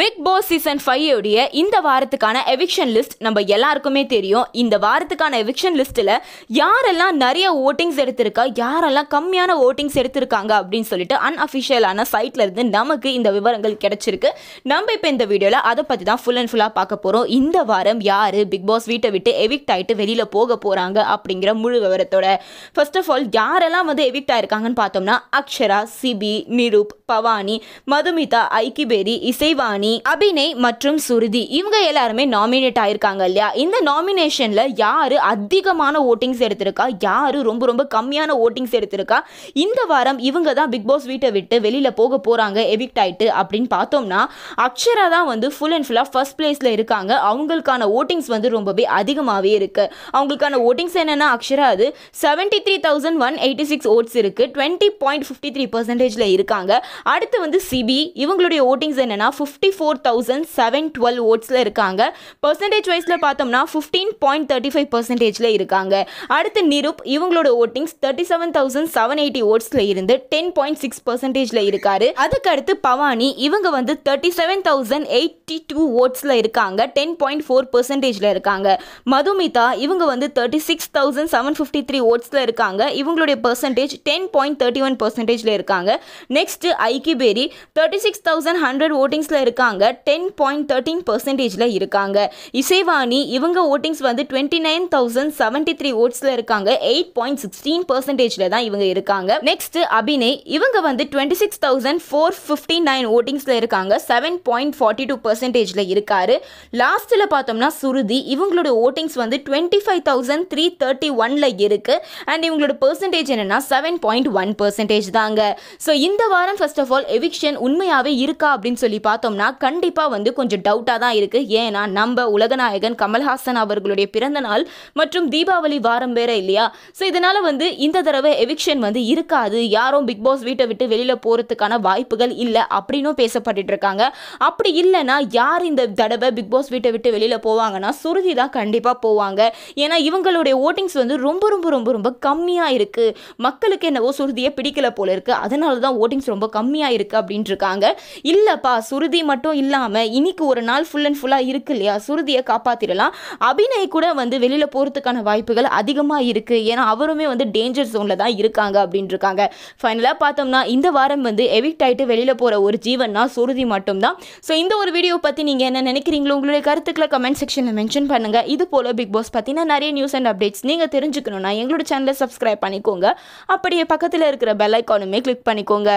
big Boss season five உடைய இந்த வாரத்துக்கான எவிக்ஷன் லிஸ்ட் நம்ம எல்லாருக்குமே தெரியும் இந்த வாரத்துக்கான எவிக்ஷன் லிஸ்ட்டில் யாரெல்லாம் நிறைய ஓட்டிங்ஸ் எடுத்திருக்கா யாரெல்லாம் கம்மியான ஓட்டிங்ஸ் எடுத்திருக்காங்க அப்படின்னு சொல்லிட்டு அன்அஃபிஷியலான சைட்டில் இருந்து நமக்கு இந்த விவரங்கள் கிடைச்சிருக்கு நம்ம இப்போ இந்த வீடியோவில் அதை பற்றி தான் ஃபுல் அண்ட் ஃபுல்லாக பார்க்க போகிறோம் இந்த வாரம் யார் பிக் பாஸ் வீட்டை விட்டு எவிக்ட் ஆகிட்டு வெளியில் போக போகிறாங்க அப்படிங்கிற முழு விவரத்தோட ஃபர்ஸ்ட் ஆஃப் ஆல் யாரெல்லாம் வந்து எவிக்ட் ஆயிருக்காங்கன்னு பார்த்தோம்னா அக்ஷரா சிபி நிரூப் பவானி மதுமிதா ஐக்கிபேரி இசைவாணி ராணி அபிநய் மற்றும் சுருதி இவங்க எல்லாருமே நாமினேட் ஆயிருக்காங்க இல்லையா இந்த நாமினேஷன்ல யாரு அதிகமான ஓட்டிங்ஸ் எடுத்திருக்கா யாரு ரொம்ப ரொம்ப கம்மியான ஓட்டிங்ஸ் எடுத்திருக்கா இந்த வாரம் இவங்க தான் பிக் பாஸ் வீட்டை விட்டு வெளியில போக போறாங்க எவிக்ட் ஆயிட்டு அப்படின்னு பார்த்தோம்னா அக்ஷரா தான் வந்து ஃபுல் அண்ட் ஃபுல்லாக ஃபர்ஸ்ட் பிளேஸ்ல இருக்காங்க அவங்களுக்கான ஓட்டிங்ஸ் வந்து ரொம்பவே அதிகமாகவே இருக்குது அவங்களுக்கான ஓட்டிங்ஸ் என்னென்னா அக்ஷரா அது seventy three thousand one eighty six votes இருக்குது டுவெண்ட்டி பாயிண்ட் ஃபிஃப்டி த்ரீ பர்சன்டேஜில் இருக்காங்க அடுத்து வந்து சிபி இவங்களுடைய ஓட்டிங்ஸ் என்னன்னா fifty four thousand seven twelve ஓட்ஸில் இருக்காங்க பர்சன்டேஜ் வைஸில் பார்த்தோம்னா ஃபிஃப்டீன் பாயிண்ட் தேர்ட்டி ஃபைவ் பர்சன்டேஜில் இருக்காங்க அடுத்து நிருப் இவங்களோட votings thirty seven thousand seven eighty ஓட்ஸில் இருந்து டென் பாயிண்ட் சிக்ஸ் பர்சன்டேஜில் இருக்காரு அதுக்கடுத்து பவானி இவங்க வந்து thirty seven thousand eighty two ஓட்ஸில் இருக்காங்க டென் பாயிண்ட் ஃபோர் பர்சன்டேஜில் இருக்காங்க மதுமிதா இவங்க வந்து thirty six thousand seven fifty three ஓட்ஸில் இருக்காங்க இவங்களுடைய percentage ten point thirty one பர்சன்டேஜில் இருக்காங்க next Iykki Berry thirty six thousand hundred ஓட்டிங்ஸில் இருக்காங்க இருக்காங்க டென் பாயிண்ட் தேர்ட்டீன் பர்சன்டேஜில் இருக்காங்க இசைவாணி இவங்க ஓட்டிங்ஸ் வந்து twenty nine thousand seventy three ஓட்ஸில் இருக்காங்க எயிட் பாயிண்ட் சிக்ஸ்டீன் பர்சன்டேஜில் தான் இவங்க இருக்காங்க நெக்ஸ்ட் அபிநய் இவங்க வந்து twenty six thousand four fifty nine ஓட்டிங்ஸில் இருக்காங்க செவன் பாயிண்ட் ஃபார்ட்டி டூ பர்சன்டேஜில் இருக்காரு லாஸ்ட்டில் பார்த்தோம்னா சுருதி இவங்களோட ஓட்டிங்ஸ் வந்து twenty five thousand three thirty ஒனில் இருக்குது அண்ட் இவங்களோட பர்சன்டேஜ் என்னென்னா செவன் பாயிண்ட் ஒன் பர்சன்டேஜ் தாங்க ஸோ இந்த வாரம் ஃபர்ஸ்ட் ஆஃப் ஆல் எவிக்ஷன் உண்மையாகவே இருக்கா அப்படின்னு சொல்லி பார்த்தோம்னா ஆனால் கண்டிப்பாக வந்து கொஞ்சம் டவுட்டாக தான் இருக்குது ஏன்னா நம்ம உலகநாயகன் கமல்ஹாசன் அவர்களுடைய பிறந்த நாள் மற்றும் தீபாவளி வாரம் வேற இல்லையா ஸோ இதனால் வந்து இந்த தடவை எவிக்ஷன் வந்து இருக்காது யாரும் பிக் பாஸ் வீட்டை விட்டு வெளியில் போகிறதுக்கான வாய்ப்புகள் இல்லை அப்படின்னும் பேசப்பட்டு இருக்காங்க அப்படி இல்லைன்னா யார் இந்த தடவை பிக் பாஸ் வீட்டை விட்டு வெளியில் போவாங்கன்னா சுருதி தான் கண்டிப்பாக போவாங்க ஏன்னா இவங்களுடைய ஓட்டிங்ஸ் வந்து ரொம்ப ரொம்ப ரொம்ப ரொம்ப கம்மியாக இருக்குது மக்களுக்கு என்னவோ சுருதியை பிடிக்கல போல இருக்குது அதனால தான் ஓட்டிங்ஸ் ரொம்ப கம்மியாக இருக்குது அப்படின்ட்டு இருக்காங்க இல்லைப்பா சுருதி மட்டும் இல்லாமல் இன்னைக்கு ஒரு நாள் ஃபுல் அண்ட் ஃபுல்லாக இருக்கு இல்லையா சுருதியை காப்பாற்றிடலாம் அபிநய் கூட வந்து வெளியில் போகிறதுக்கான வாய்ப்புகள் அதிகமாக இருக்குது ஏன்னா அவருமே வந்து டேஞ்சர் ஜோனில் தான் இருக்காங்க அப்படின்ட்டுருக்காங்க ஃபைனலாக பார்த்தோம்னா இந்த வாரம் வந்து எவிக்ட் ஆகிட்டு வெளியில் போகிற ஒரு ஜீவன்னா சுருதி மட்டும்தான் ஸோ இந்த ஒரு வீடியோ பற்றி நீங்கள் என்ன நினைக்கிறீங்களோ உங்களுடைய கருத்துக்களை கமெண்ட் செக்ஷனில் மென்ஷன் பண்ணுங்கள் இது போல் பிக் பாஸ் பற்றின நிறைய நியூஸ் அண்ட் அப்டேட்ஸ் நீங்கள் தெரிஞ்சுக்கணும்னா எங்களோட சேனலை சப்ஸ்கிரைப் பண்ணிக்கோங்க அப்படியே பக்கத்தில் இருக்கிற பெல் ஐக்கானுமே கிளிக் பண்ணிக்கோங்க